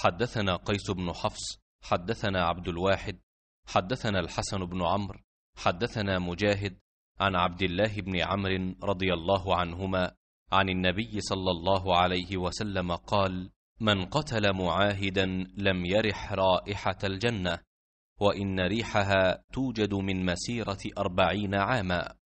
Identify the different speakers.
Speaker 1: حدثنا قيس بن حفص
Speaker 2: حدثنا عبد الواحد حدثنا الحسن بن عمرو حدثنا مجاهد عن عبد الله بن عمرو رضي الله عنهما عن النبي صلى الله عليه وسلم قال من قتل معاهدا لم يرح رائحه الجنه وان ريحها توجد من مسيره اربعين
Speaker 1: عاما